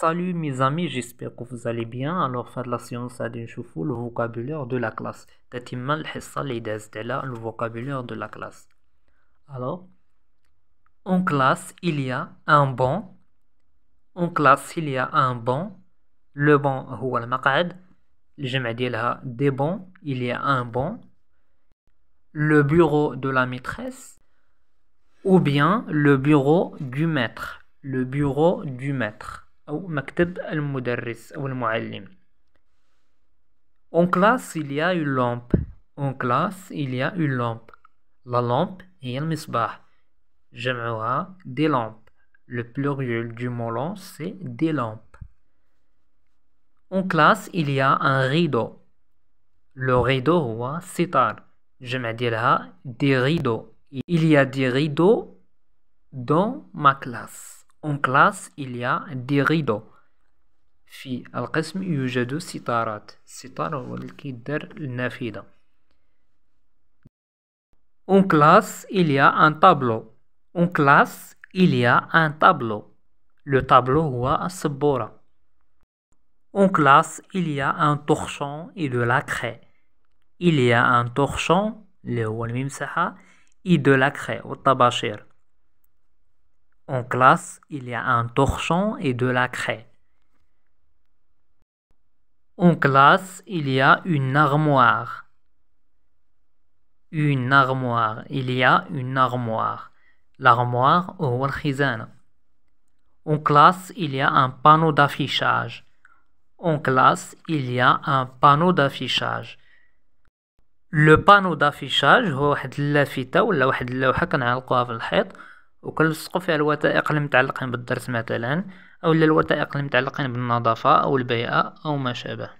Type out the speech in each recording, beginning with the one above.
Salut mes amis, j'espère que vous allez bien. Alors, science la séance, le vocabulaire de la classe. le vocabulaire de la classe. Alors, en classe, il y a un banc. En classe, il y a un banc. Le banc Je me dis là des bancs. Il y a un banc. Le bureau de la maîtresse. Ou bien le bureau du maître. Le bureau du maître. En classe, il y a une lampe. En classe, il y a une lampe. La lampe هي المصباح. جمعها des lampes. Le pluriel du mot lampe, c'est des lampes. En classe, il y a un rideau. Le rideau هو ستار. جمع ديالها des rideaux. Il y a des rideaux dans ma classe. اون كلاس إليا دي غيدو في القسم يوجد ستارات الستار هو اللي النافذة اون كلاس إليا ان طابلو اون كلاس إليا ان طابلو لو طابلو هو السبورة اون كلاس إليا ان تورشون اي دو لاكخي إليا ان تورشون اللي هو الممسحة اي دو لاكخي و الطباشير En classe, il y a un torchon et de la craie. En classe, il y a une armoire. Une armoire. Il y a une armoire. L'armoire au khizana. En classe, il y a un panneau d'affichage. En classe, il y a un panneau d'affichage. Le panneau d'affichage, وكنلصقو فيها الوثائق المتعلقين بالدرس مثلا او الوثائق المتعلقين بالنظافه او البيئه او ما شابه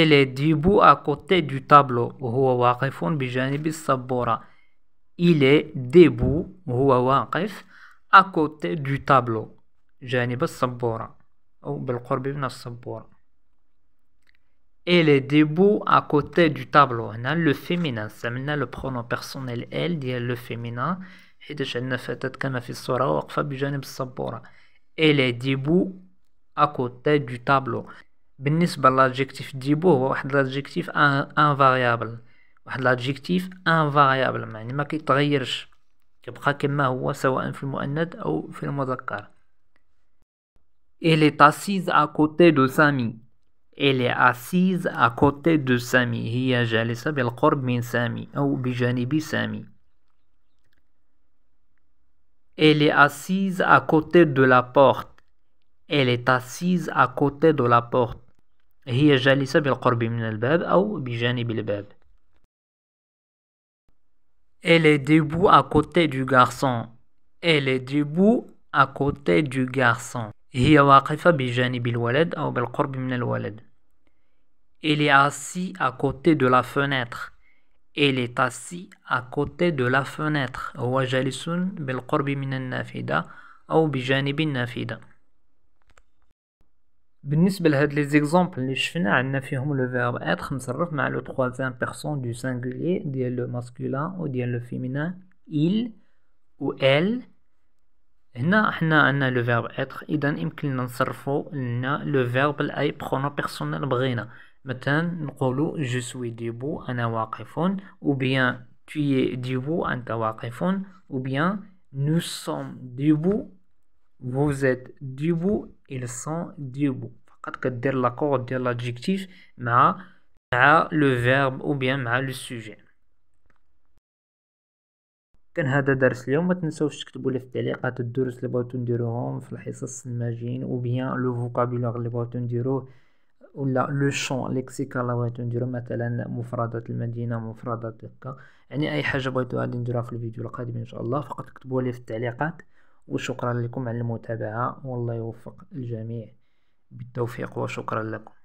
Il est debout à côté du tableau وهو واقف بجانب السبورة Il est debout وهو واقف à côté du tableau جانب السبورة أو بالقرب من السبورة et les débuts à côté du tableau هنا le féminin استعملنا le pronom personnel elle ديال le féminin حيتاش عندنا فتاة كما في الصورة واقفة بجانب السبورة إلي ديبو أكوتي دو côté بالنسبة لادجيكتيف ديبو هو واحد لادجيكتيف انفاريابل واحد لادجيكتيف انفاريابل يعني ما كيتغيرش كيبقى كما هو سواء في المؤنث او في المذكر إلي تاسيز أكوتي دو سامي elle est assise à côté de Sami Elle est assise à côté de la porte. Elle est assise à côté de la porte. Elle est debout à côté du garçon. Elle est debout à côté du garçon. Il est assis à côté de la fenêtre. Il est assis à côté de la fenêtre. هو جالس بالقرب من à أو بجانب la بالنسبة لهاد لي زيكزامبل اللي شفنا عندنا فيهم لو فيرب اتر مصرف مع لو تخوازيام بيرسون دو سانغولي ديال لو ماسكولان masculin لو فيمينان il ou elle هنا حنا عندنا لو فيرب اتر اذا يمكن لنا نصرفو لنا لو فيرب برونو مثلا نقولو جو سوي ديبو انا واقف او بيان توي ديبو انت واقف او بيان نو سوم ديبو vous êtes debout ils sont debout فقط كدير لاكورد ديال لادجيكتيف مع مع لو فيرب او بيان مع لو سوجي كان هذا درس اليوم ما تنساوش تكتبوا لي في التعليقات الدروس اللي بغيتو نديروهم في الحصص الماجيين او بيان لو فوكابيلار اللي بغيتو نديروه ولا لو شون ليكسيكال اللي بغيتو نديرو مثلا مفردات المدينه مفردات هكا يعني اي حاجه بغيتو غادي نديروها في الفيديو القادم ان شاء الله فقط اكتبوها لي في التعليقات وشكرا لكم على المتابعه والله يوفق الجميع بالتوفيق وشكرا لكم